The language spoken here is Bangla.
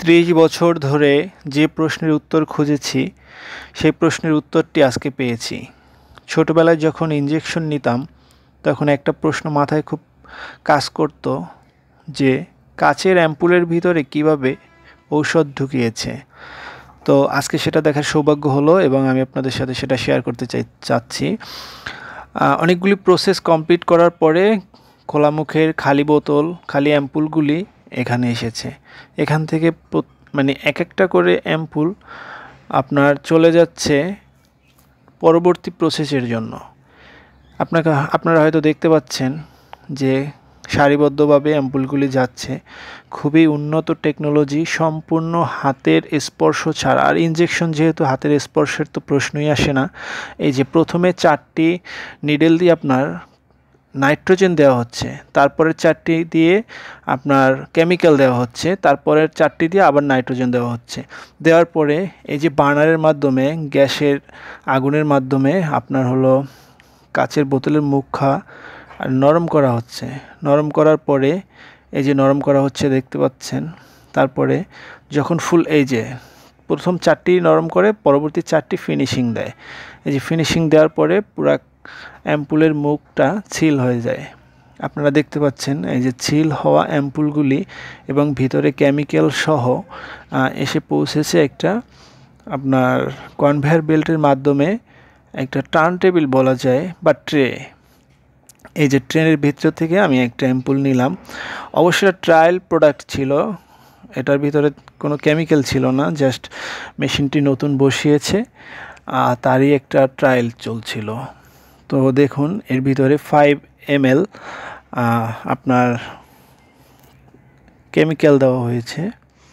ত্রিশ বছর ধরে যে প্রশ্নের উত্তর খুঁজেছি সেই প্রশ্নের উত্তরটি আজকে পেয়েছি ছোটোবেলায় যখন ইঞ্জেকশন নিতাম তখন একটা প্রশ্ন মাথায় খুব কাজ করত যে কাচের অ্যাম্পুলের ভিতরে কিভাবে ঔষধ ঢুকিয়েছে তো আজকে সেটা দেখার সৌভাগ্য হলো এবং আমি আপনাদের সাথে সেটা শেয়ার করতে চাই চাচ্ছি অনেকগুলি প্রসেস কমপ্লিট করার পরে খোলামুখের খালি বোতল খালি অ্যাম্পুলগুলি এখানে এসেছে এখান থেকে মানে এক একটা করে অ্যাম্পুল আপনার চলে যাচ্ছে পরবর্তী প্রসেসের জন্য আপনাকে আপনারা হয়তো দেখতে পাচ্ছেন যে সারিবদ্ধভাবে অ্যাম্পুলগুলি যাচ্ছে খুবই উন্নত টেকনোলজি সম্পূর্ণ হাতের স্পর্শ ছাড়া আর ইঞ্জেকশন যেহেতু হাতের স্পর্শের তো প্রশ্নই আসে না এই যে প্রথমে চারটি নিডেল দিয়ে আপনার নাইট্রোজেন দেওয়া হচ্ছে তারপরের চারটি দিয়ে আপনার কেমিক্যাল দেওয়া হচ্ছে তারপরের চারটি দিয়ে আবার নাইট্রোজেন দেওয়া হচ্ছে দেওয়ার পরে এই যে বার্নারের মাধ্যমে গ্যাসের আগুনের মাধ্যমে আপনার হলো কাচের বোতলের মুখা নরম করা হচ্ছে নরম করার পরে এই যে নরম করা হচ্ছে দেখতে পাচ্ছেন তারপরে যখন ফুল এই যে প্রথম চারটি নরম করে পরবর্তী চারটি ফিনিশিং দেয় এই যে ফিনিশিং দেওয়ার পরে পুরা অ্যাম্পুলের মুখটা ছিল হয়ে যায় আপনারা দেখতে পাচ্ছেন এই যে ছিল হওয়া অ্যাম্পুলগুলি এবং ভিতরে কেমিক্যাল সহ এসে পৌঁছেছে একটা আপনার কনভেয়ার বেল্টের মাধ্যমে একটা টার্ন টেবিল বলা যায় বা ট্রে এই যে ট্রেনের ভিতর থেকে আমি একটা অ্যাম্পুল নিলাম অবশ্যই ট্রায়াল প্রোডাক্ট ছিল এটার ভিতরে কোনো কেমিক্যাল ছিল না জাস্ট মেশিনটি নতুন বসিয়েছে তারই একটা ট্রায়াল চলছিল তো দেখুন এর ভিতরে ফাইভ এম আপনার কেমিক্যাল দেওয়া হয়েছে